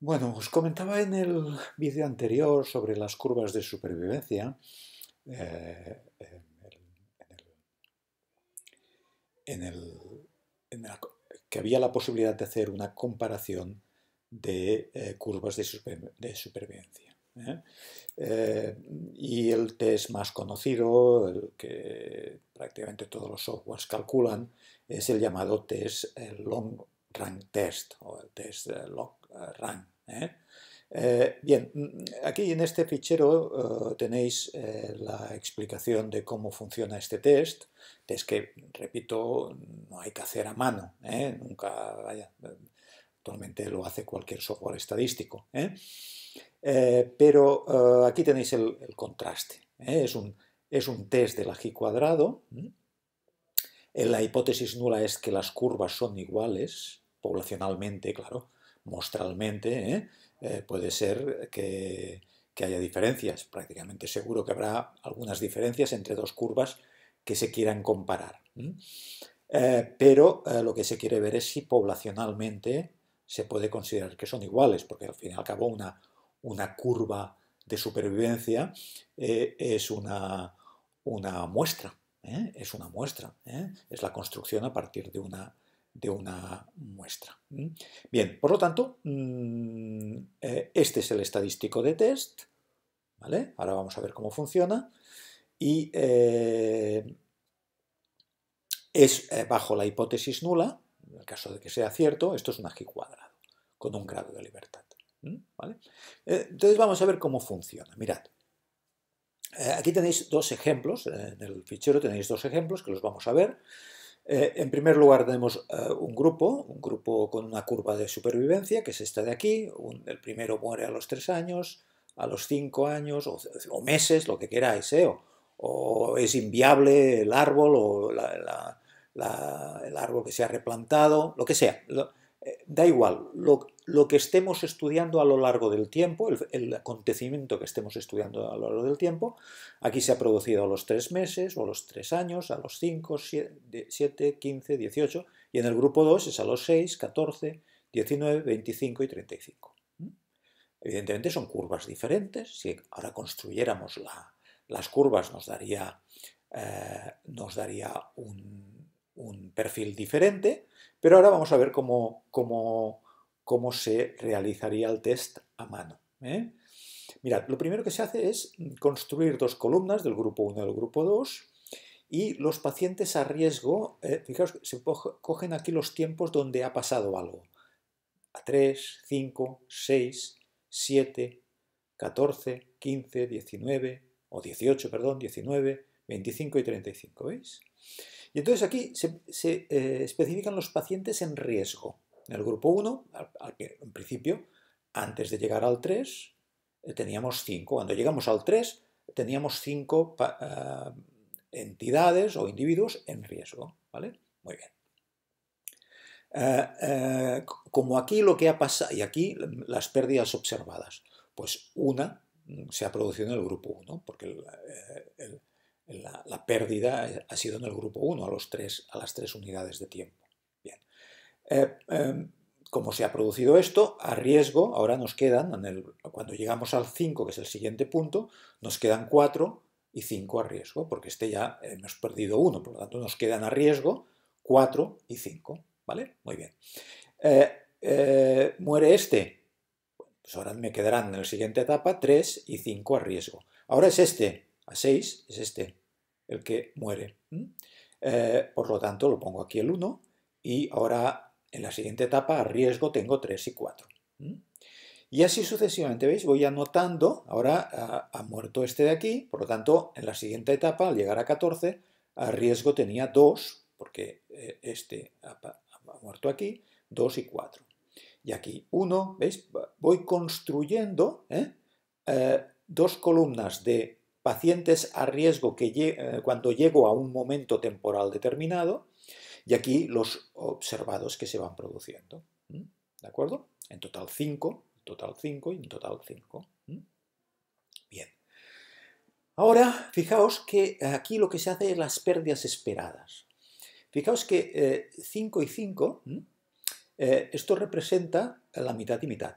Bueno, os comentaba en el vídeo anterior sobre las curvas de supervivencia. Eh, que había la posibilidad de hacer una comparación de eh, curvas de, supervivencia. ¿eh? y el test más conocido, el que prácticamente todos los softwares calculan, es el llamado test long rank test o el test log eh, rank. ¿eh? Eh, bien, mm, aquí en este fichero tenéis la explicación de cómo funciona este test, Es que, repito, no hay que hacer a mano, nunca, vaya, actualmente lo hace cualquier software estadístico. pero aquí tenéis el, contraste, es, un, es un test de la G cuadrado, la hipótesis nula es que las curvas son iguales, poblacionalmente, claro, mostralmente, ¿eh? Eh, puede ser que, haya diferencias. Prácticamente seguro que habrá algunas diferencias entre dos curvas que se quieran comparar. Eh, pero lo que se quiere ver es si poblacionalmente se puede considerar que son iguales, porque al fin y al cabo una, una curva de supervivencia es una, una muestra, es una muestra, es la construcción a partir de una, de una muestra. Bien, por lo tanto, mm, eh, este es el estadístico de test. ¿vale? Ahora vamos a ver cómo funciona. Y eh, es eh, bajo la hipótesis nula, en el caso de que sea cierto, esto es un ají cuadrado, con un grado de libertad. ¿vale? Entonces vamos a ver cómo funciona. Mirad, aquí tenéis dos ejemplos, en el fichero tenéis dos ejemplos que los vamos a ver. Eh, en primer lugar tenemos eh, un grupo, un grupo con una curva de supervivencia, que es esta de aquí. el primero muere a los tres años, a los cinco años, o, meses, lo que queráis, eh, o, es inviable el árbol, o el árbol que se ha replantado, lo que sea da igual, lo, que estemos estudiando a lo largo del tiempo, el, acontecimiento que estemos estudiando a lo largo del tiempo, aquí se ha producido a los tres meses, o a los tres años, a los 5, 7, 15, 18, y en el grupo 2 es a los 6, 14, 19, 25 y 35. ¿Mm? Evidentemente son curvas diferentes, si ahora construyéramos la, las curvas nos daría, eh, nos daría un un perfil diferente, pero ahora vamos a ver cómo, cómo se realizaría el test a mano. ¿eh? Mirad, lo primero que se hace es construir dos columnas del grupo 1 y del grupo 2 y los pacientes a riesgo, eh, fijaos, se cogen aquí los tiempos donde ha pasado algo. A 3, 5, 6, 7, 14, 15, 19 o 18, perdón, 19, 25 y 35, ¿veis? entonces aquí se, eh, especifican los pacientes en riesgo. En el grupo 1, en principio, antes de llegar al 3, eh, teníamos 5. Cuando llegamos al 3, teníamos 5 eh, entidades o individuos en riesgo. ¿vale? Muy bien. como aquí lo que ha pasado, y aquí las pérdidas observadas, pues una mm, se ha producido en el grupo 1, porque el la, pérdida eh, ha sido en el grupo 1, a, los a las tres unidades de tiempo. Eh, em, como se ha producido esto, a riesgo, ahora nos quedan, en cuando llegamos al 5, que es el siguiente punto, nos quedan 4 y 5 a riesgo, porque este ya hemos perdido 1, por lo tanto nos quedan a riesgo 4 y 5. ¿Vale? Muy bien. Eh, muere este. Pues ahora me quedarán en la siguiente etapa 3 y 5 a riesgo. Ahora es este, a 6 es este, el que muere. Eh, por lo tanto, lo pongo aquí el 1 y ahora en la siguiente etapa a riesgo tengo 3 y 4. Y así sucesivamente, ¿veis? Voy anotando, ahora ha, muerto este de aquí, por lo tanto, en la siguiente etapa, al llegar a 14, a riesgo tenía 2, porque eh, este ha, muerto aquí, 2 y 4. Y aquí 1, ¿veis? Voy construyendo ¿eh? dos columnas de pacientes a riesgo que eh, cuando llego a un momento temporal determinado y aquí los observados que se van produciendo. ¿De acuerdo? En total 5, en total 5 y en total 5. Bien. Ahora, fijaos que aquí lo que se hace es las pérdidas esperadas. Fijaos que 5 eh, y 5, eh, esto representa la mitad y mitad.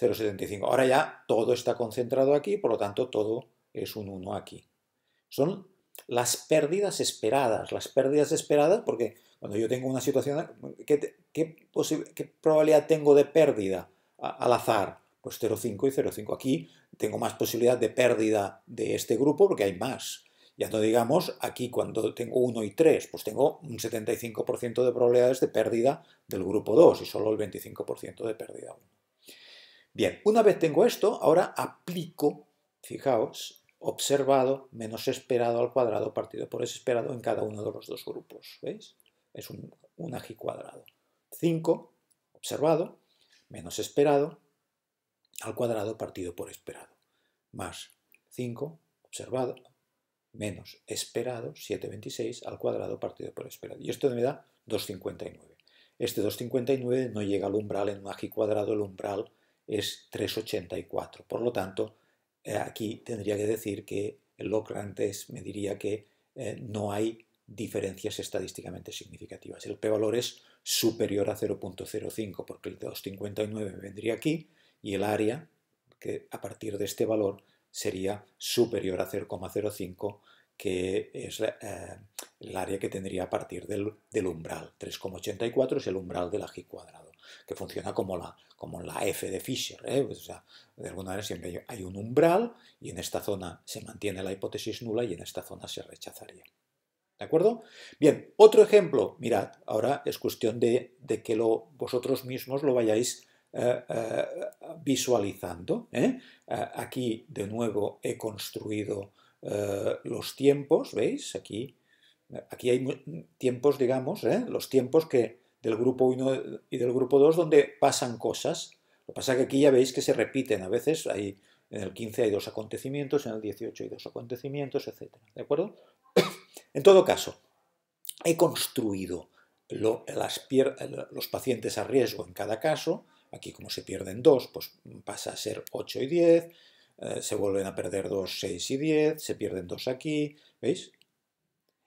0,75. Ahora ya todo está concentrado aquí, por lo tanto todo es un 1 aquí. Son las pérdidas esperadas, las pérdidas esperadas porque cuando yo tengo una situación, ¿qué, probabilidad tengo de pérdida al azar? Pues 0,5 y 0,5. Aquí tengo más posibilidad de pérdida de este grupo porque hay más. Ya no digamos, aquí cuando tengo 1 y 3, pues tengo un 75% de probabilidades de pérdida del grupo 2 y solo el 25% de pérdida 1. Bien, una vez tengo esto, ahora aplico, fijaos, observado menos esperado al cuadrado partido por esperado en cada uno de los dos grupos. ¿Veis? Es un, un cuadrado. 5 observado menos esperado al cuadrado partido por esperado. Más 5 observado menos esperado, 7,26 al cuadrado partido por esperado. Y esto me da 2,59. Este 2,59 no llega al umbral en un aj cuadrado, el umbral es 3,84. Por lo tanto, eh, aquí tendría que decir que Locke antes me diría que eh, no hay diferencias estadísticamente significativas. El p-valor es superior a 0.05 porque el 2,59 vendría aquí y el área que a partir de este valor sería superior a 0,05 que es eh, el área que tendría a partir del, del umbral. 3,84 es el umbral de la g cuadrado que funciona como la, como la F de Fisher. ¿eh? Pues, de alguna manera siempre hay un umbral y en esta zona se mantiene la hipótesis nula y en esta zona se rechazaría. ¿De acuerdo? Bien, otro ejemplo. Mirad, ahora es cuestión de, que lo, vosotros mismos lo vayáis eh, eh, visualizando. aquí, de nuevo, he construido los tiempos, ¿veis? Aquí, aquí hay tiempos, digamos, los tiempos que, del grupo 1 y del grupo 2 donde pasan cosas. Lo que pasa es que aquí ya veis que se repiten a veces, en el 15 hay dos acontecimientos, en el 18 hay dos acontecimientos, etc. ¿De acuerdo? En todo caso, he construido los pacientes a riesgo en cada caso. Aquí como se pierden dos, pues pasa a ser 8 y 10, eh, se vuelven a perder 2, 6 y 10, se pierden 2 aquí, ¿veis?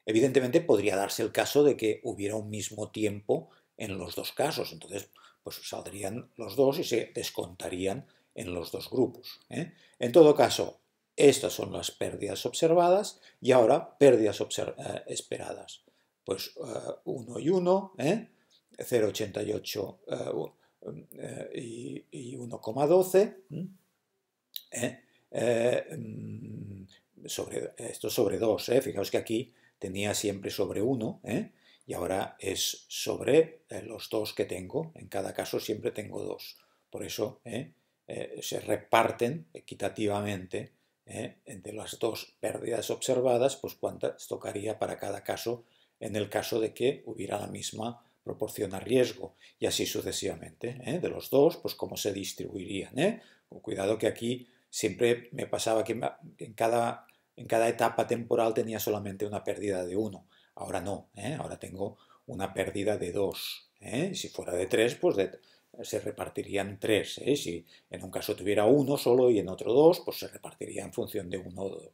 Evidentemente podría darse el caso de que hubiera un mismo tiempo en los dos casos. Entonces, pues saldrían los dos y se descontarían en los dos grupos. ¿eh? En todo caso, estas son las pérdidas observadas y ahora pérdidas eh, esperadas. Pues 1 eh, y 1, 0,88 ¿eh? y, 1,12. Mm, sobre, esto sobre 2, fijaos que aquí tenía siempre sobre 1, ¿eh? y ahora es sobre eh, los dos que tengo. En cada caso siempre tengo dos. Por eso eh, eh, se reparten equitativamente entre las dos pérdidas observadas, pues cuántas tocaría para cada caso en el caso de que hubiera la misma proporción a riesgo y así sucesivamente. De los dos, pues cómo se distribuirían. Con cuidado que aquí siempre me pasaba que en cada etapa temporal tenía solamente una pérdida de uno Ahora no, ¿eh? ahora tengo una pérdida de 2. ¿eh? Si fuera de 3, pues se repartirían 3. ¿eh? Si en un caso tuviera uno solo y en otro dos, pues se repartiría en función de 1 o 2. O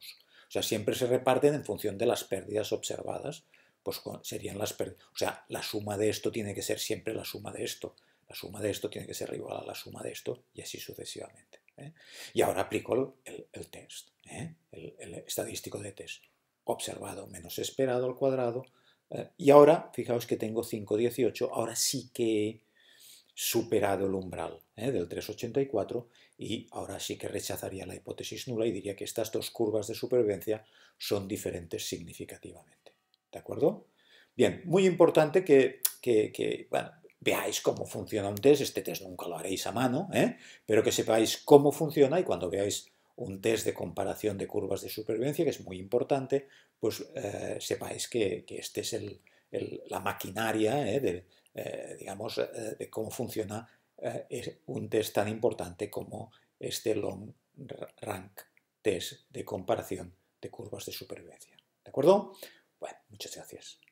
sea, siempre se reparten en función de las pérdidas observadas. Pues serían las pérdidas. O sea, la suma de esto tiene que ser siempre la suma de esto. La suma de esto tiene que ser igual a la suma de esto y así sucesivamente. Y ahora aplico el, test, el estadístico de test observado menos esperado al cuadrado. Eh, y ahora, fijaos que tengo 5,18, ahora sí que he superado el umbral eh, del 3,84 y ahora sí que rechazaría la hipótesis nula y diría que estas dos curvas de supervivencia son diferentes significativamente. ¿De acuerdo? Bien, muy importante que, veáis cómo funciona un test, este test nunca lo haréis a mano, eh, pero que sepáis cómo funciona y cuando veáis un test de comparación de curvas de supervivencia, que es muy importante, pues eh, sepáis que, esta este es la maquinaria eh, eh, digamos, de cómo funciona un test tan importante como este long rank test de comparación de curvas de supervivencia. ¿De acuerdo? Bueno, muchas gracias.